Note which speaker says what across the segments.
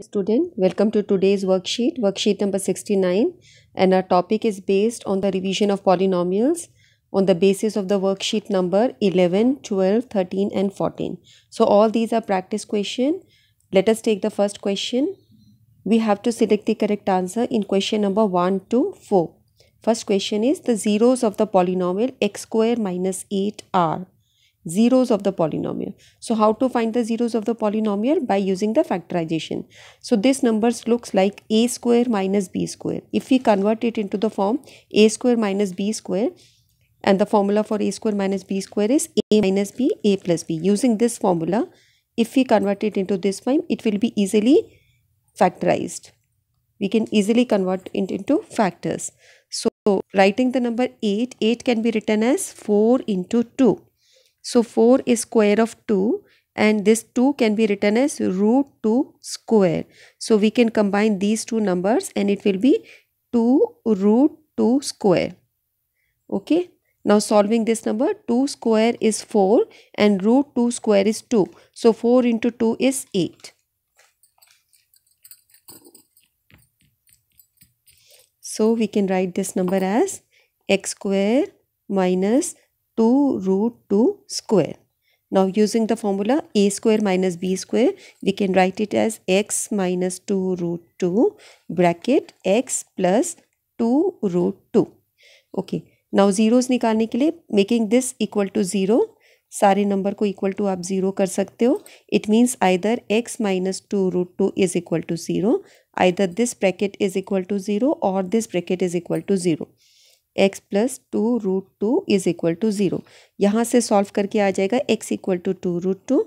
Speaker 1: Student, welcome to today's worksheet, worksheet number 69 and our topic is based on the revision of polynomials on the basis of the worksheet number 11, 12, 13 and 14. So all these are practice question. Let us take the first question. We have to select the correct answer in question number 1 to 4. First question is the zeros of the polynomial x square minus 8 are zeros of the polynomial. So how to find the zeros of the polynomial? By using the factorization. So this numbers looks like a square minus b square. If we convert it into the form a square minus b square and the formula for a square minus b square is a minus b a plus b. Using this formula, if we convert it into this form, it will be easily factorized. We can easily convert it into factors. So writing the number 8, 8 can be written as 4 into 2. So 4 is square of 2 and this 2 can be written as root 2 square. So we can combine these two numbers and it will be 2 root 2 square. Okay. Now solving this number 2 square is 4 and root 2 square is 2. So 4 into 2 is 8. So we can write this number as x square minus two root two square. Now using the formula a square minus b square we can write it as x minus two root two bracket x plus two root two okay now zeros निकालने के लिए making this equal to zero सारे number को equal to आप zero कर सकते हो it means either x minus two root two is equal to zero either this bracket is equal to zero और this bracket is equal to zero x plus two root two is equal to zero यहाँ से solve करके आ जाएगा x equal to two root two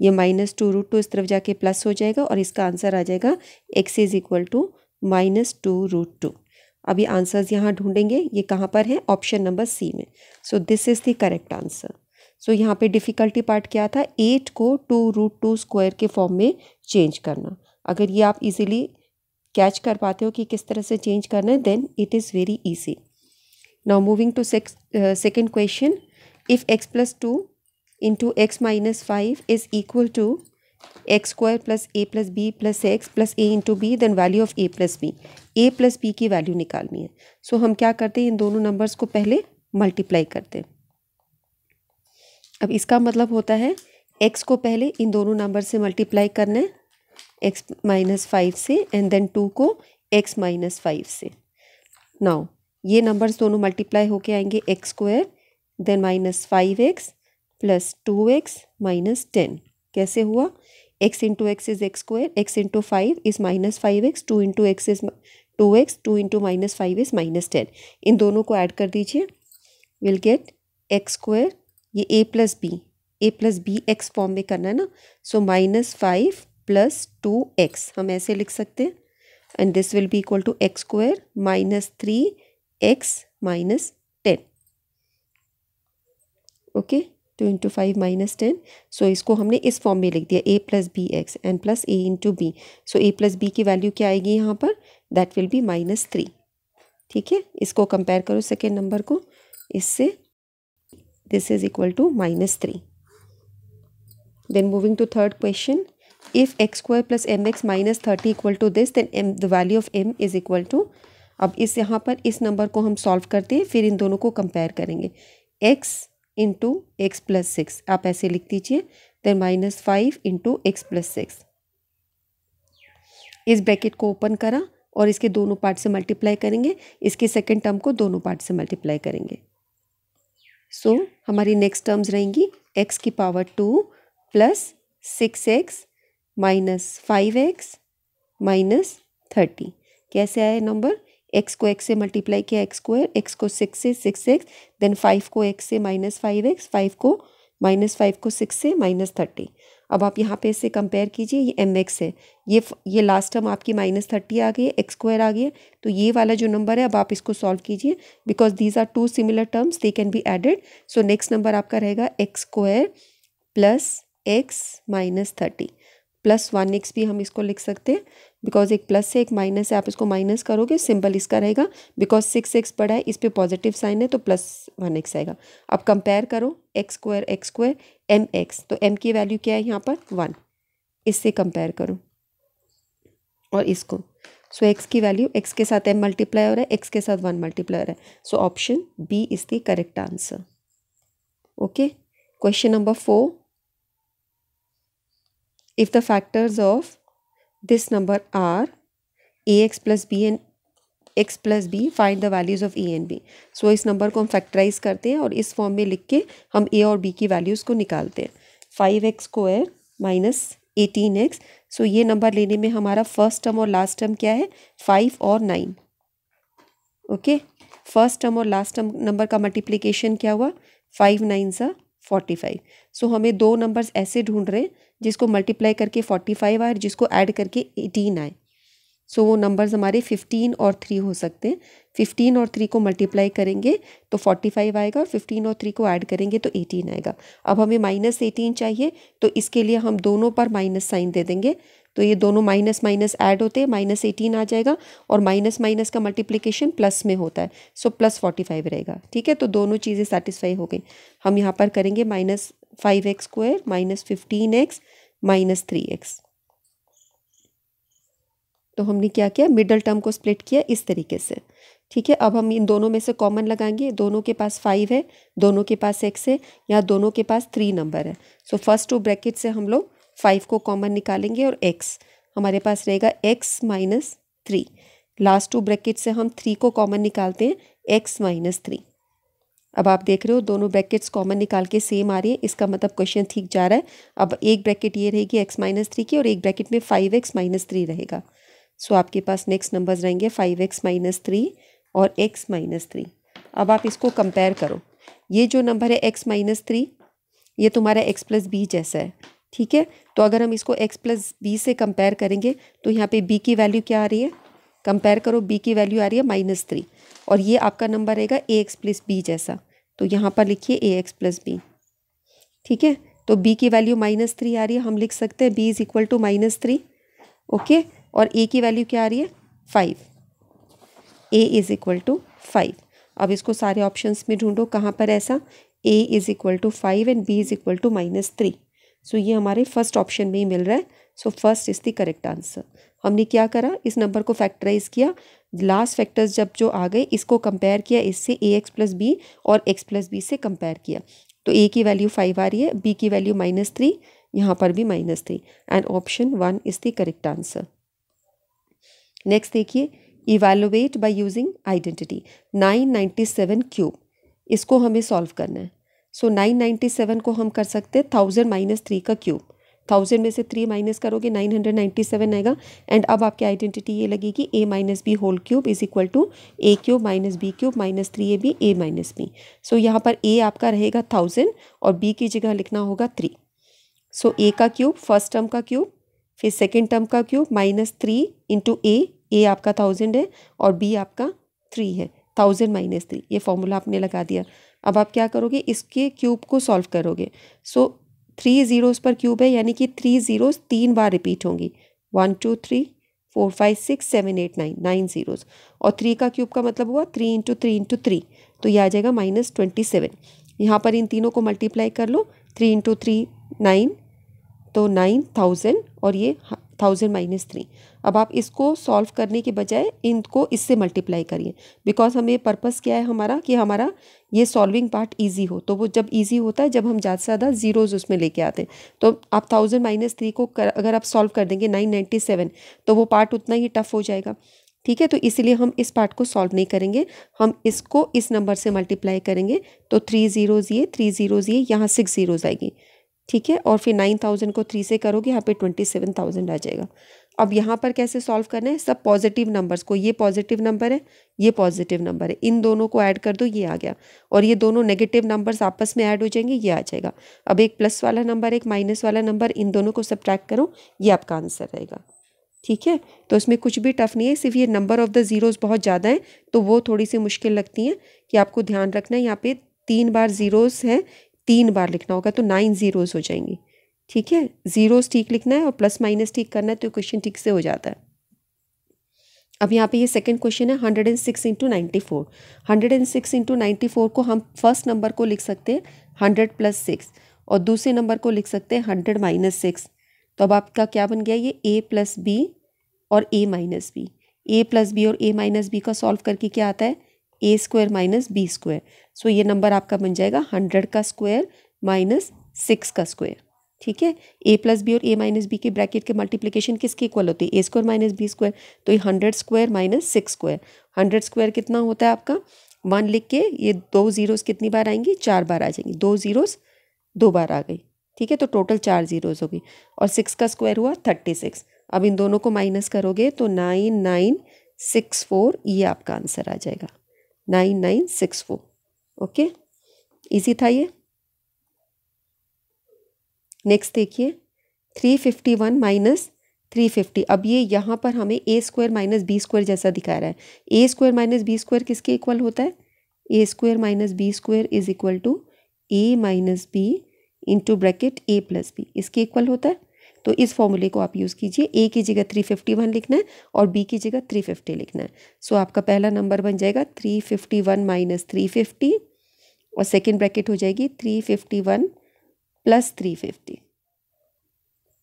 Speaker 1: ये minus two root two इस तरफ जाके प्लस हो जाएगा और इसका आंसर आ जाएगा x is equal to minus two root two अभी आंसर्स यहाँ ढूंढेंगे ये कहाँ पर है ऑप्शन नंबर सी में so this is the correct answer so यहाँ पे डिफ़िकल्टी पार्ट क्या था एट को टू रूट टू स्क्वायर के फॉर्म में चेंज करना अगर ये आप इजीली कैच कर पाते हो कि किस तरह से चेंज करना है then it is very easy Now moving to six, uh, second question, if x plus 2 into x minus 5 is equal to x square plus a plus b plus x plus a into b then value of a plus b a plus b की value निकालनी है सो so, हम क्या करते हैं इन दोनों numbers को पहले मल्टीप्लाई करते हैं अब इसका मतलब होता है x को पहले इन दोनों नंबर से मल्टीप्लाई करना है x माइनस फाइव से एंड देन टू को x माइनस फाइव से नाउ ये नंबर्स दोनों मल्टीप्लाई होके आएंगे x square then minus five x plus two x minus ten कैसे हुआ x into x is x square x into five is minus five x two into x is two x two into minus five is minus ten इन दोनों को add कर दीजिए will get x square ये a plus b a plus b x form में करना है ना so minus five plus two x हम ऐसे लिख सकते हैं and this will be equal to x square minus three x minus ten okay two into five minus ten so इसको हमने इस फॉर्म में लिख दिया a plus b x and plus a into b so a plus b की value क्या आएगी यहाँ पर that will be minus three ठीक है इसको कंपेयर करो सेकेंड नंबर को इससे this is equal to minus three then moving to third question x square plus m x minus thirty equal to this then m the value of m is equal to अब इस यहाँ पर इस number को हम solve करते हैं फिर इन दोनों को कंपेयर करेंगे x into x plus six आप ऐसे लिख दीजिए then minus five into x plus six इस ब्रैकेट को ओपन करा और इसके दोनों पार्ट से मल्टीप्लाई करेंगे इसके सेकेंड टर्म को दोनों पार्ट से मल्टीप्लाई करेंगे सो so, हमारी नेक्स्ट टर्म्स रहेंगी एक्स की power two plus six x minus five x minus thirty कैसे आए नंबर एक्स को एक्स से मल्टीप्लाई किया एक्स स्क्वायर एक्स को सिक्स से सिक्स एक्स देन फाइव को एक्स से माइनस फाइव एक्स फाइव को माइनस फाइव को सिक्स से माइनस थर्टी अब आप यहाँ पे इसे कंपेयर कीजिए ये एम एक्स है ये ये लास्ट टर्म आपकी माइनस थर्टी आ गई है एक्स स्क्वायर आ गया है तो ये वाला जो नंबर है अब आप इसको सॉल्व कीजिए because these are two similar terms they can be added so next number आपका रहेगा x square plus x minus thirty plus one x भी हम इसको लिख सकते हैं बिकॉज एक प्लस से एक माइनस है आप इसको माइनस करोगे सिंपल इसका रहेगा बिकॉज सिक्स एक्स बड़ा है इस पर पॉजिटिव साइन है तो प्लस वन एक्स आएगा अब कंपेयर करो x square x square m x तो एम की वैल्यू क्या है यहाँ पर वन इससे कंपेयर करो और इसको सो so, एक्स की वैल्यू एक्स के साथ एम मल्टीप्लाई हो रहा है एक्स के साथ वन मल्टीप्लाई हो रहा है so option b is the correct answer okay question number four if the factors of this number r ax plus b and x plus b find the values of a and b so इस number को हम factorise करते हैं और इस form में लिख के हम ए और बी की वैल्यूज़ को निकालते हैं five x square minus eighteen x so ये नंबर लेने में हमारा फर्स्ट टर्म और लास्ट टर्म क्या है फाइव और नाइन ओके फर्स्ट टर्म और लास्ट टर्म नंबर का मल्टीप्लीकेशन क्या हुआ फाइव नाइन सा फोर्टी फाइव सो हमें दो नंबर्स ऐसे ढूंढ रहे हैं जिसको मल्टीप्लाई करके फोर्टी फाइव आए और जिसको ऐड करके एटीन आए सो so, वो नंबर्स हमारे फिफ्टीन और थ्री हो सकते हैं फिफ्टीन और थ्री को मल्टीप्लाई करेंगे तो फोर्टी फाइव आएगा और फिफ्टीन और थ्री को ऐड करेंगे तो एटीन आएगा अब हमें माइनस एटीन चाहिए तो इसके लिए हम दोनों पर माइनस साइन दे देंगे तो ये दोनों माइनस माइनस ऐड होते हैं माइनस एटीन आ जाएगा और माइनस माइनस का मल्टीप्लीकेशन प्लस में होता है सो प्लस फोर्टी फाइव रहेगा ठीक है तो दोनों चीज़ें सेटिस्फाई हो गई हम यहाँ पर करेंगे minus five x square minus fifteen x minus three x तो हमने क्या किया मिडल टर्म को स्प्लिट किया इस तरीके से ठीक है अब हम इन दोनों में से कॉमन लगाएंगे दोनों के पास फाइव है दोनों के पास एक्स है या दोनों के पास थ्री नंबर है सो फर्स्ट टू ब्रैकेट से हम लोग फाइव को कॉमन निकालेंगे और एक्स हमारे पास रहेगा x minus three last two bracket से हम थ्री को कॉमन निकालते हैं एक्स माइनस थ्री अब आप देख रहे हो दोनों ब्रैकेट्स कॉमन निकाल के सेम आ रही है इसका मतलब क्वेश्चन ठीक जा रहा है अब एक ब्रैकेट ये रहेगी एक्स माइनस थ्री की और एक ब्रैकेट में फाइव एक्स माइनस थ्री रहेगा सो आपके पास नेक्स्ट नंबर्स रहेंगे फाइव एक्स माइनस थ्री और एक्स माइनस थ्री अब आप इसको कंपेयर करो ये जो नंबर है एक्स माइनस थ्री ये तुम्हारा एक्स प्लस बी जैसा है ठीक है तो अगर हम इसको एक्स प्लस बी से कंपेयर करेंगे तो यहाँ पर बी की वैल्यू क्या आ रही है कंपेयर करो बी की वैल्यू आ रही है माइनस थ्री और ये आपका नंबर रहेगा ए एक्स प्लस बी जैसा तो यहाँ पर लिखिए ए एक्स प्लस बी ठीक है तो b की वैल्यू माइनस थ्री आ रही है हम लिख सकते हैं b is equal to minus three okay और a की वैल्यू क्या आ रही है five a is equal to five अब इसको सारे ऑप्शंस में ढूंढो कहाँ पर ऐसा a is equal to five and b is equal to minus three so ये हमारे फर्स्ट ऑप्शन में ही मिल रहा है so first is the correct answer हमने क्या करा इस नंबर को फैक्टराइज किया लास्ट फैक्टर्स जब जो आ गए इसको कंपेयर किया इससे ए एक्स प्लस बी और एक्स प्लस बी से कंपेयर किया तो ए की वैल्यू फाइव आ रही है बी की वैल्यू माइनस थ्री यहाँ पर भी minus three and option one is the correct answer next देखिए evaluate by using identity nine ninety seven cube इसको हमें सॉल्व करना है सो नाइन नाइन्टी सेवन को हम कर सकते हैं थाउजेंड माइनस थ्री का क्यूब थाउजेंड में से थ्री माइनस करोगे नाइन हंड्रेड नाइन्टी सेवन आएगा एंड अब आपकी आइडेंटिटी ये लगेगी a minus b whole cube is equal to a cube minus b cube minus three a b a minus b so यहाँ पर ए आपका रहेगा थाउजेंड और बी की जगह लिखना होगा थ्री सो ए का क्यूब फर्स्ट टर्म का क्यूब फिर सेकेंड टर्म का cube minus three into a a आपका थाउजेंड है और बी आपका थ्री है थाउजेंड माइनस थ्री ये फॉर्मूला आपने लगा दिया अब आप क्या करोगे इसके क्यूब को सॉल्व करोगे सो थ्री ज़ीरोज़ पर क्यूब है यानी कि थ्री जीरोस तीन बार रिपीट होंगी one two three four five six seven eight nine nine zeros और थ्री का क्यूब का मतलब हुआ three into three into three तो ये आ जाएगा माइनस ट्वेंटी सेवन यहाँ पर इन तीनों को मल्टीप्लाई कर लो थ्री इंटू थ्री नाइन तो नाइन थाउजेंड और ये थाउजेंड माइनस थ्री अब आप इसको सॉल्व करने के बजाय इनको इससे मल्टीप्लाई करिए बिकॉज हमें पर्पस क्या है हमारा कि हमारा ये सॉल्विंग पार्ट ईजी हो तो वो जब ईजी होता है जब हम ज़्यादा से ज़्यादा जीरोज़ उसमें लेके आते हैं तो आप थाउजेंड माइनस थ्री को कर, अगर आप सॉल्व कर देंगे नाइन नाइन्टी सेवन तो वो पार्ट उतना ही टफ हो जाएगा ठीक है तो इसलिए हम इस पार्ट को सॉल्व नहीं करेंगे हम इसको इस नंबर से मल्टीप्लाई करेंगे तो थ्री जीरोज़ ये थ्री जीरोज़ ये यहाँ सिक्स जीरोज़ आएगी ठीक है और फिर नाइन थाउजेंड को थ्री से करोगे यहाँ पे ट्वेंटी सेवन थाउजेंड आ जाएगा अब यहाँ पर कैसे सॉल्व करना है सब पॉजिटिव नंबर्स को ये पॉजिटिव नंबर है ये पॉजिटिव नंबर है इन दोनों को ऐड कर दो ये आ गया और ये दोनों नेगेटिव नंबर्स आपस में ऐड हो जाएंगे ये आ जाएगा अब एक प्लस वाला नंबर एक माइनस वाला नंबर इन दोनों को सब करो ये आपका आंसर रहेगा ठीक है तो इसमें कुछ भी टफ नहीं है सिर्फ ये नंबर ऑफ द ज़ीरोज़ बहुत ज़्यादा हैं तो वो थोड़ी सी मुश्किल लगती हैं कि आपको ध्यान रखना है यहाँ पे तीन बार ज़ीरोज़ हैं तीन बार लिखना होगा तो नाइन ज़ीरोज़ हो जाएंगी ठीक है जीरो ठीक लिखना है और प्लस माइनस ठीक करना है तो क्वेश्चन ठीक से हो जाता है अब यहाँ पे ये सेकंड क्वेश्चन है hundred and six into ninety four hundred and six into ninety four को हम फर्स्ट नंबर को लिख सकते हैं हंड्रेड प्लस सिक्स और दूसरे नंबर को लिख सकते हैं हंड्रेड माइनस सिक्स तो अब आपका क्या बन गया ये ए प्लस बी और a minus b a plus b और ए माइनस बी का सॉल्व करके क्या आता है a square minus b square so ये नंबर आपका बन जाएगा हंड्रेड का स्क्वायर माइनस सिक्स का स्क्वायर ठीक है ए प्लस बी और ए माइनस बी के ब्रैकेट के मल्टीप्लिकेशन किसके इक्वल होती है a square minus b square तो ये hundred square minus six square hundred square कितना होता है आपका वन लिख के ये दो जीरोज़ कितनी बार आएंगी चार बार आ जाएंगी दो जीरोज़ दो बार आ गई ठीक है तो टोटल चार जीरोज़ हो गई और सिक्स का स्क्वायर हुआ थर्टी सिक्स अब इन दोनों को माइनस करोगे तो नाइन नाइन सिक्स फोर ये आपका आंसर आ जाएगा nine nine six four okay easy था ये नेक्स्ट देखिए three fifty one minus three fifty अब ये यहाँ पर हमें a square minus b square जैसा दिखा रहा है a square minus b square किसके इक्वल होता है a square minus b square is equal to a minus b into bracket a plus b इसके इक्वल होता है तो इस फॉर्मूले को आप यूज़ कीजिए ए की जगह थ्री फिफ्टी वन लिखना है और बी की जगह थ्री फिफ्टी लिखना है सो so, आपका पहला नंबर बन जाएगा three fifty one minus three fifty और सेकेंड ब्रैकेट हो जाएगी three fifty one plus three fifty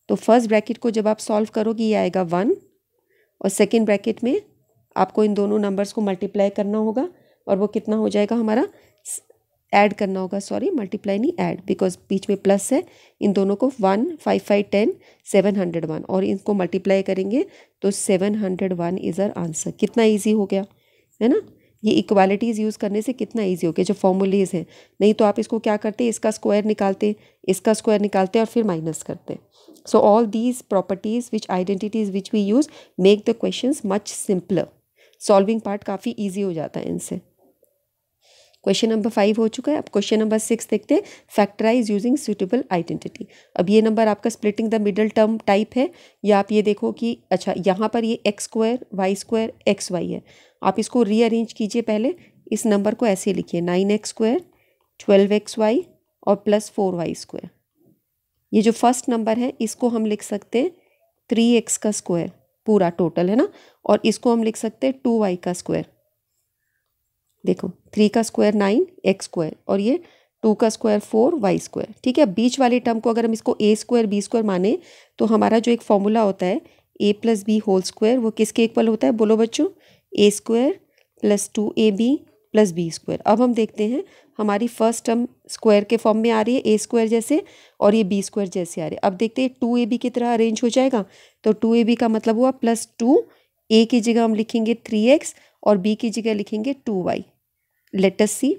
Speaker 1: तो फर्स्ट ब्रैकेट को जब आप सॉल्व करोगे ये आएगा वन और सेकेंड ब्रैकेट में आपको इन दोनों नंबर्स को मल्टीप्लाई करना होगा और वो कितना हो जाएगा हमारा ऐड करना होगा सॉरी मल्टीप्लाई नहीं ऐड बिकॉज बीच में प्लस है इन दोनों को one five five ten seven hundred one और इनको मल्टीप्लाई करेंगे तो seven hundred one is our answer कितना ईजी हो गया है ना ये इक्वालिटीज़ यूज़ करने से कितना ईजी हो गया जो फॉर्मूलेज हैं नहीं तो आप इसको क्या करते इसका स्क्वायर निकालते इसका स्क्वायर निकालते और फिर माइनस करते so all these properties which identities which we use make the question much simpler solving part काफ़ी ईजी हो जाता है इनसे क्वेश्चन नंबर फाइव हो चुका है अब क्वेश्चन नंबर सिक्स देखते हैं फैक्टराइज यूजिंग सूटेबल आइडेंटिटी अब ये नंबर आपका splitting the middle term type है या आप ये देखो कि अच्छा यहाँ पर ये x square y square x y है आप इसको रीअरेंज कीजिए पहले इस नंबर को ऐसे लिखिए nine x square twelve x y और प्लस फोर वाई स्क्वायर ये जो फर्स्ट नंबर है इसको हम लिख सकते हैं थ्री एक्स का स्क्वायर पूरा टोटल है ना और इसको हम लिख सकते हैं टू वाई का स्क्वायर देखो थ्री का स्क्वायर नाइन एक्स स्क्वायर और ये टू का स्क्वायर फोर वाई स्क्वायर ठीक है बीच वाले टर्म को अगर हम इसको ए स्क्वायर बी स्क्वायर माने तो हमारा जो एक फॉर्मूला होता है a plus b whole square वो किसके इक्वल होता है बोलो बच्चों a square plus two a b plus b square अब हम देखते हैं हमारी फर्स्ट टर्म स्क्वायर के फॉर्म में आ रही है ए स्क्वायर जैसे और ये बी स्क्वायर जैसे आ रही है अब देखते हैं टू ए बी की तरह अरेंज हो जाएगा तो टू ए बी का मतलब हुआ प्लस टू ए की जगह हम लिखेंगे थ्री एक्स और बी की जगह लिखेंगे टू वाई लेटस सी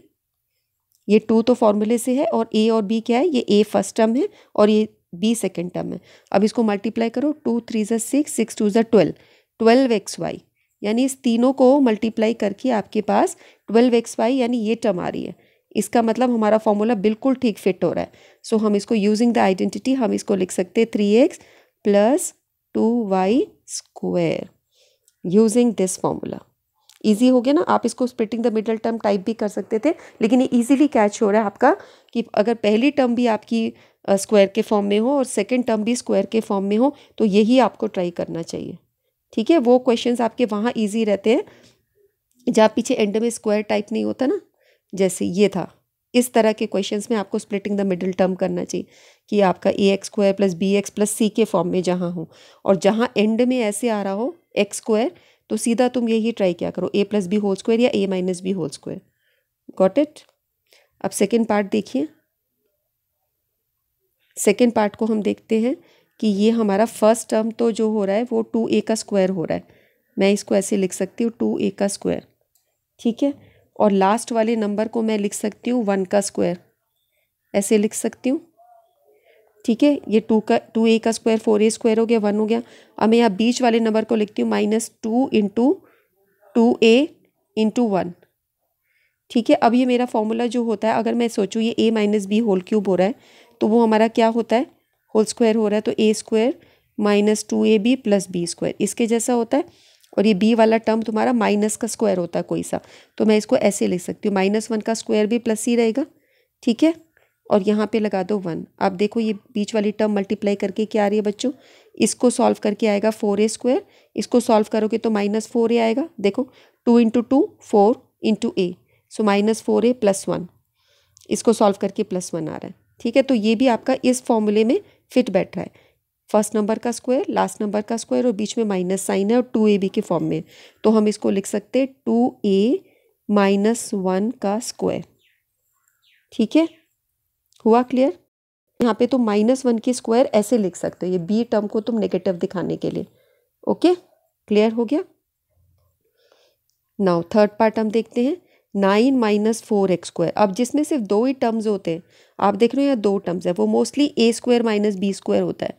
Speaker 1: ये टू तो फॉर्मूले से है और ए और बी क्या है ये ए फर्स्ट टर्म है और ये बी सेकेंड टर्म है अब इसको मल्टीप्लाई करो टू थ्री जै सिक्स सिक्स टू जै ट्वेल्व ट्वेल्व एक्स वाई यानी इस तीनों को मल्टीप्लाई करके आपके पास ट्वेल्व एक्स वाई यानी ये टर्म आ रही है इसका मतलब हमारा फॉर्मूला बिल्कुल ठीक फिट हो रहा है सो so, हम इसको यूजिंग द आइडेंटिटी हम इसको लिख सकते हैं three x plus two y square using this formula easy हो गया ना आप इसको splitting the middle term type भी कर सकते थे लेकिन ये ईजिली कैच हो रहा है आपका कि अगर पहली टर्म भी आपकी स्क्वायर के फॉर्म में हो और सेकेंड टर्म भी स्क्वायर के फॉर्म में हो तो यही आपको ट्राई करना चाहिए ठीक है वो क्वेश्चंस आपके वहाँ इजी रहते हैं जहाँ पीछे एंड में स्क्वायर टाइप नहीं होता ना जैसे ये था इस तरह के क्वेश्चंस में आपको स्प्लिटिंग द मिडिल टर्म करना चाहिए कि आपका a x square plus b x plus c के फॉर्म में जहाँ हो और जहाँ एंड में ऐसे आ रहा हो एक्स स्क्वायर तो सीधा तुम यही ट्राई क्या करो a plus b whole square या a minus b whole square got it अब सेकेंड पार्ट देखिए सेकेंड पार्ट को हम देखते हैं कि ये हमारा फर्स्ट टर्म तो जो हो रहा है वो टू ए का स्क्वायर हो रहा है मैं इसको ऐसे लिख सकती हूँ टू ए का स्क्वायर ठीक है और लास्ट वाले नंबर को मैं लिख सकती हूँ वन का स्क्वायर ऐसे लिख सकती हूँ ठीक है ये टू का टू ए का स्क्वायर फोर ए स्क्वायर हो गया वन हो गया अब मैं यहाँ बीच वाले नंबर को लिखती हूँ minus two into two a into one ठीक है अब ये मेरा फॉर्मूला जो होता है अगर मैं सोचूँ ये a minus b whole cube हो रहा है तो वो हमारा क्या होता है होल स्क्वायर हो रहा है तो a square minus two a b plus b square इसके जैसा होता है और ये बी वाला टर्म तुम्हारा माइनस का स्क्वायर होता है कोई सा तो मैं इसको ऐसे लिख सकती हूँ माइनस वन का स्क्वायर भी प्लस ही रहेगा ठीक है और यहाँ पे लगा दो वन आप देखो ये बीच वाली टर्म मल्टीप्लाई करके क्या आ रही है बच्चों इसको सॉल्व करके आएगा फोर ए स्क्वायर इसको सॉल्व करोगे तो माइनस फोर ए आएगा देखो two into two four into a so minus four a plus one इसको सॉल्व करके प्लस वन आ रहा है ठीक है तो ये भी आपका इस फॉर्मूले में फिट बैठ रहा है फर्स्ट नंबर का स्क्वायर लास्ट नंबर का स्क्वायर और बीच में माइनस साइन है और टू ए बी के फॉर्म में तो हम इसको लिख सकते हैं टू ए माइनस वन का स्क्वायर ठीक है हुआ क्लियर यहाँ पे तो माइनस वन की स्क्वायर ऐसे लिख सकते हो ये बी टर्म को तुम नेगेटिव दिखाने के लिए ओके क्लियर हो गया नाउ थर्ड पार्ट हम देखते हैं nine minus four x square अब जिसमें सिर्फ दो ही टर्म्स होते हैं आप देख रहे हो यहाँ दो टर्म्स है वो mostly a square minus b square होता है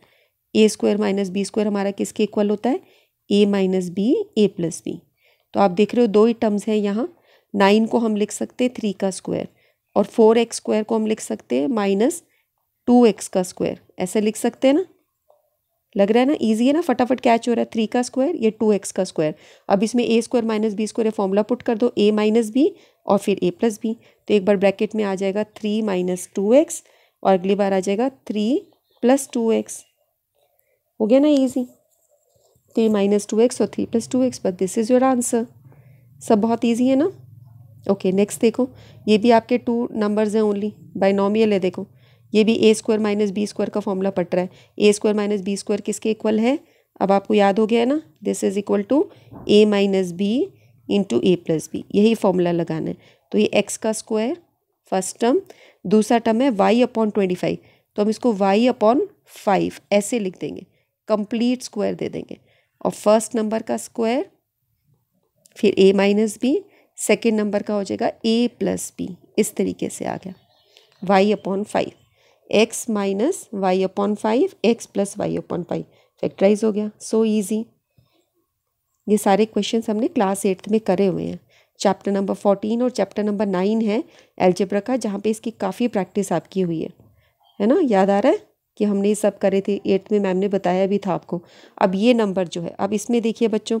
Speaker 1: a square minus b square हमारा किसके इक्वल होता है a minus b a plus b तो आप देख रहे हो दो ही टर्म्स हैं यहाँ नाइन को हम लिख सकते हैं थ्री का स्क्वायर और फोर एक्स स्क्वायर को हम लिख सकते हैं माइनस टू एक्स का स्क्वायर ऐसे लिख सकते हैं ना लग रहा है ना ईजी है ना फटाफट कैच हो रहा है थ्री का स्क्वायर ये टू एक्स का स्क्वायर अब इसमें a square minus b square formula put कर दो ए माइनस बी और फिर ए प्लस बी तो एक बार ब्रैकेट में आ जाएगा थ्री माइनस टू एक्स और अगली बार आ जाएगा थ्री प्लस टू एक्स हो गया ना easy three minus two x और three plus two x but this is your answer सब बहुत ईजी है ना ओके नेक्स्ट देखो ये भी आपके टू नंबर्स हैं ओनली बाइनॉमियल है देखो ये भी a square minus b square का फॉर्मूला पट रहा है a square minus b square किसके इक्वल है अब आपको याद हो गया है ना this is equal to a minus b into a plus b यही फॉर्मूला लगाना है तो ये एक्स का स्क्वायर फर्स्ट टर्म दूसरा टर्म है वाई अपॉन ट्वेंटी फाइव तो हम इसको वाई अपॉन फाइव ऐसे लिख देंगे कंप्लीट स्क्वायर दे देंगे और फर्स्ट नंबर का स्क्वायर फिर a minus b second number का हो जाएगा ए प्लस बी इस तरीके से आ गया y upon five x minus y upon five x plus y upon five factorise हो गया सो so ईजी ये सारे क्वेश्चन हमने क्लास एट्थ में करे हुए हैं चैप्टर नंबर फोर्टीन और चैप्टर नंबर नाइन है एल्जेब्रा का जहाँ पे इसकी काफ़ी प्रैक्टिस आपकी हुई है है ना याद आ रहा है कि हमने ये सब करे थे एट्थ में मैम ने बताया भी था आपको अब ये नंबर जो है अब इसमें देखिए बच्चों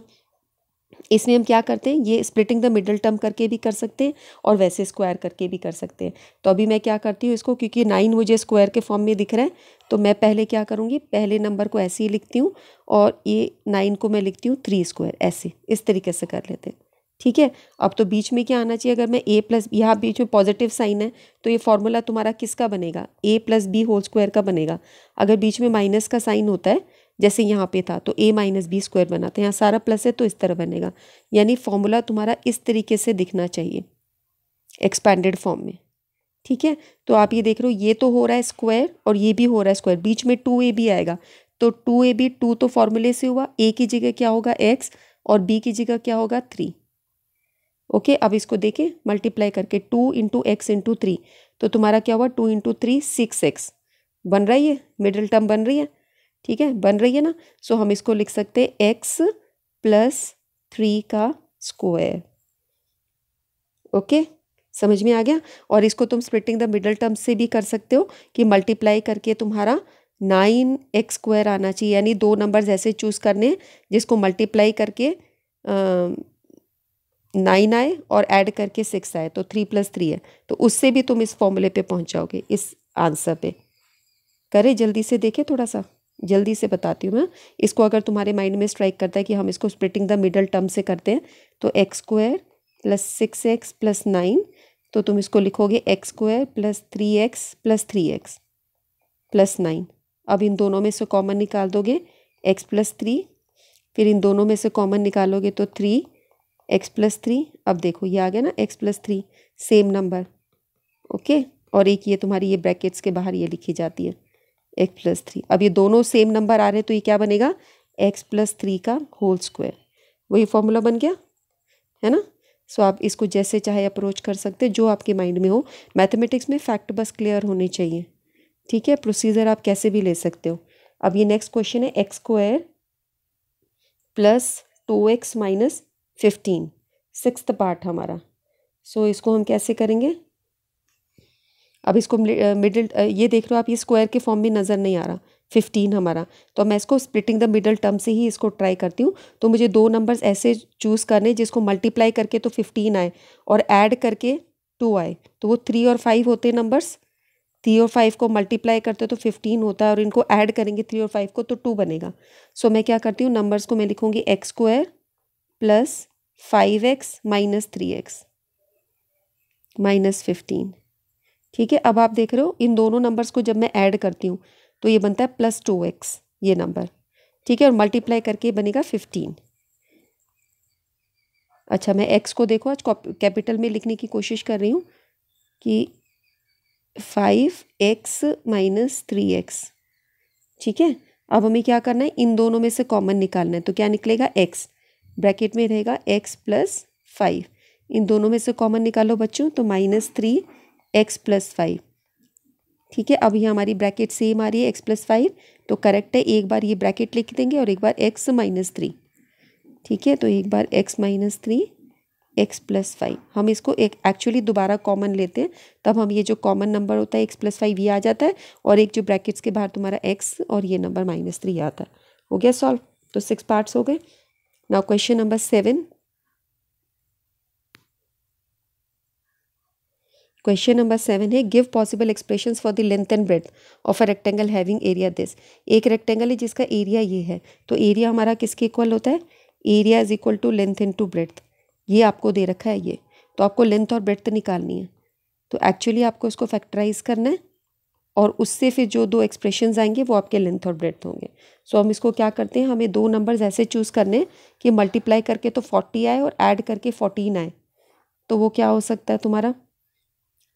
Speaker 1: इसमें हम क्या करते हैं ये स्प्लिटिंग द मिडल टर्म करके भी कर सकते हैं और वैसे स्क्वायर करके भी कर सकते हैं तो अभी मैं क्या करती हूँ इसको क्योंकि नाइन मुझे स्क्वायर के फॉर्म में दिख रहा है तो मैं पहले क्या करूँगी पहले नंबर को ऐसे ही लिखती हूँ और ये नाइन को मैं लिखती हूँ थ्री स्क्वायर ऐसे इस तरीके से कर लेते हैं ठीक है अब तो बीच में क्या आना चाहिए अगर मैं ए प्लस यहाँ बीच में पॉजिटिव साइन है तो ये फॉर्मूला तुम्हारा किसका बनेगा a plus b whole square का बनेगा अगर बीच में माइनस का साइन होता है जैसे यहाँ पे था तो ए माइनस बी स्क्वायर बना था यहाँ सारा प्लस है तो इस तरह बनेगा यानी फॉर्मूला तुम्हारा इस तरीके से दिखना चाहिए एक्सपैंडेड फॉर्म में ठीक है तो आप ये देख रहे हो ये तो हो रहा है स्क्वायर और ये भी हो रहा है स्क्वायर बीच में टू ए बी आएगा तो टू ए बी टू तो फॉर्मूले से हुआ ए की जगह क्या होगा एक्स और बी की जगह क्या होगा थ्री ओके अब इसको देखें मल्टीप्लाई करके two into x into three तो तुम्हारा क्या हुआ two into three six x बन रही है मिडिल टर्म बन रही है ठीक है बन रही है ना सो हम इसको लिख सकते हैं एक्स प्लस थ्री का स्क्वायर ओके समझ में आ गया और इसको तुम स्प्लिटिंग द मिडल टर्म से भी कर सकते हो कि मल्टीप्लाई करके तुम्हारा नाइन एक्स स्क्वायर आना चाहिए यानी दो नंबर्स ऐसे चूज़ करने जिसको मल्टीप्लाई करके नाइन आए और ऐड करके सिक्स आए तो थ्री प्लस थ्री है तो उससे भी तुम इस फॉर्मूले पे पहुंच जाओगे इस आंसर पे करे जल्दी से देखे थोड़ा सा जल्दी से बताती हूँ मैं इसको अगर तुम्हारे माइंड में स्ट्राइक करता है कि हम इसको स्प्लिटिंग द मिडल टर्म से करते हैं तो x square plus six x plus nine तो तुम इसको लिखोगे x square plus three x plus three x plus nine अब इन दोनों में से कॉमन निकाल दोगे एक्स प्लस थ्री फिर इन दोनों में से कॉमन निकालोगे तो थ्री एक्स प्लस थ्री अब देखो ये आ गया ना x plus three same number okay और एक ये तुम्हारी ये ब्रैकेट्स के बाहर ये लिखी जाती है एक्स प्लस थ्री अब ये दोनों सेम नंबर आ रहे हैं तो ये क्या बनेगा एक्स प्लस थ्री का होल स्क्वायर वही फॉर्मूला बन गया है ना सो आप इसको जैसे चाहे अप्रोच कर सकते जो आपके माइंड में हो मैथमेटिक्स में फैक्ट बस क्लियर होने चाहिए ठीक है प्रोसीजर आप कैसे भी ले सकते हो अब ये नेक्स्ट क्वेश्चन है x square plus two x minus fifteen six part हमारा सो so, इसको हम कैसे करेंगे अब इसको मिडिल ये देख लो आप ये स्क्वायर के फॉर्म में नज़र नहीं आ रहा फिफ्टीन हमारा तो मैं इसको स्प्लिटिंग द मिडल टर्म से ही इसको ट्राई करती हूँ तो मुझे दो नंबर्स ऐसे चूज़ करने जिसको मल्टीप्लाई करके तो फिफ्टीन आए और ऐड करके टू आए तो वो थ्री और फाइव होते नंबर्स थ्री और फाइव को मल्टीप्लाई करते तो फिफ्टीन होता है और इनको ऐड करेंगे थ्री और फाइव को तो टू बनेगा सो मैं क्या करती हूँ नंबर्स को मैं लिखूँगी x square plus five x minus three x minus fifteen ठीक है अब आप देख रहे हो इन दोनों नंबर्स को जब मैं ऐड करती हूँ तो ये बनता है प्लस टू एक्स ये नंबर ठीक है और मल्टीप्लाई करके बनेगा फिफ्टीन अच्छा मैं एक्स को देखो आज कैपिटल में लिखने की कोशिश कर रही हूँ कि five x minus three x ठीक है अब हमें क्या करना है इन दोनों में से कॉमन निकालना है तो क्या निकलेगा एक्स ब्रैकेट में रहेगा एक्स प्लस फाइव इन दोनों में से कॉमन निकालो बच्चों तो minus three x plus five ठीक है अब ये हमारी ब्रैकेट सेम आ रही है एक्स प्लस फाइव तो करेक्ट है एक बार ये ब्रैकेट लिख देंगे और एक बार एक्स माइनस थ्री ठीक है तो एक बार x minus three x plus five हम इसको एक एक्चुअली दोबारा कॉमन लेते हैं तब हम ये जो कॉमन नंबर होता है एक्स प्लस फाइव ये आ जाता है और एक जो ब्रैकेट्स के बाहर तुम्हारा एक्स और ये नंबर माइनस थ्री आता है हो गया सॉल्व तो सिक्स पार्ट्स हो गए now question number seven question number seven है give possible expressions for the length and breadth of a rectangle having area this एक रेक्टेंगल है जिसका एरिया ये है तो एरिया हमारा किसके इक्वल होता है area is equal to length into breadth ये आपको दे रखा है ये तो आपको लेंथ और ब्रेथ निकालनी है तो एक्चुअली आपको इसको फैक्टराइज करना है और उससे फिर जो दो एक्सप्रेशन आएंगे वो आपके लेंथ और ब्रेथ होंगे सो so, हम इसको क्या करते हैं हमें दो नंबर्स ऐसे चूज़ करने कि मल्टीप्लाई करके तो फोर्टी आए और ऐड करके फोर्टीन आए तो वो क्या हो सकता है तुम्हारा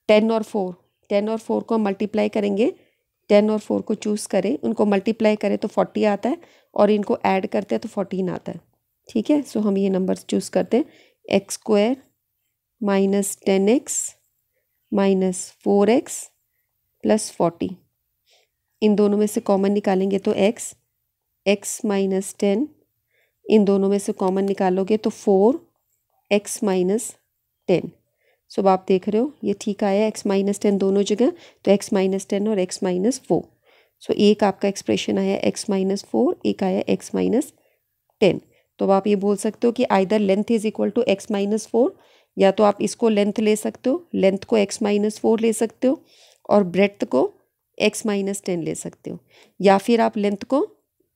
Speaker 1: टेन और फोर टेन और फोर को हम मल्टीप्लाई करेंगे टेन और फोर को चूज़ करें उनको मल्टीप्लाई करें तो फोर्टी आता है और इनको ऐड करते हैं तो फोर्टीन आता है ठीक है सो हम ये नंबर चूज़ करते हैं x square minus ten x minus four x plus forty इन दोनों में से कॉमन निकालेंगे तो एक्स एक्स माइनस टेन इन दोनों में से कॉमन निकालोगे तो four x minus ten so अब आप देख रहे हो ये ठीक आया एक्स माइनस टेन दोनों जगह तो एक्स माइनस टेन और एक्स माइनस फोर सो एक आपका एक्सप्रेशन आया एक्स माइनस फोर एक आया एक्स माइनस टेन तो अब आप ये बोल सकते हो कि either length is equal to x minus four या तो आप इसको लेंथ ले सकते हो लेंथ को एक्स माइनस फोर ले सकते हो और ब्रेथ को एक्स माइनस टेन ले सकते हो या फिर आप लेंथ को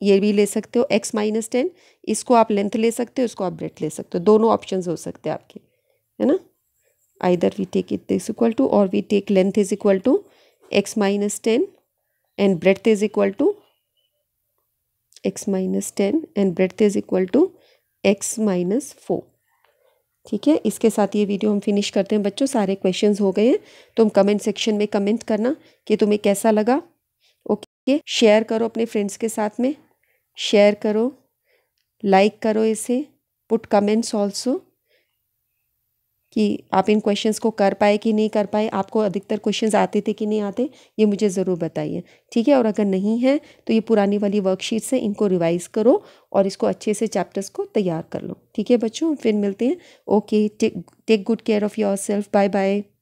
Speaker 1: ये भी ले सकते हो एक्स माइनस टेन इसको आप लेंथ ले सकते हो इसको आप ब्रेथ ले सकते हो दोनों ऑप्शन हो सकते हैं आपके है ना either we take it is equal to or we take length is equal to x minus 10 and breadth is equal to x minus 10 and breadth is equal to x minus 4 ठीक है इसके साथ ये वीडियो हम finish करते हैं बच्चों सारे क्वेश्चंस हो गए हैं तुम कमेंट सेक्शन में कमेंट करना कि तुम्हें कैसा लगा ओके शेयर करो अपने फ्रेंड्स के साथ में शेयर करो लाइक करो इसे पुट कमेंट्स आल्सो कि आप इन क्वेश्चंस को कर पाए कि नहीं कर पाए आपको अधिकतर क्वेश्चंस आते थे कि नहीं आते ये मुझे ज़रूर बताइए ठीक है और अगर नहीं है तो ये पुरानी वाली वर्कशीट से इनको रिवाइज़ करो और इसको अच्छे से चैप्टर्स को तैयार कर लो ठीक है बच्चों फिर मिलते हैं okay take take good care of yourself bye bye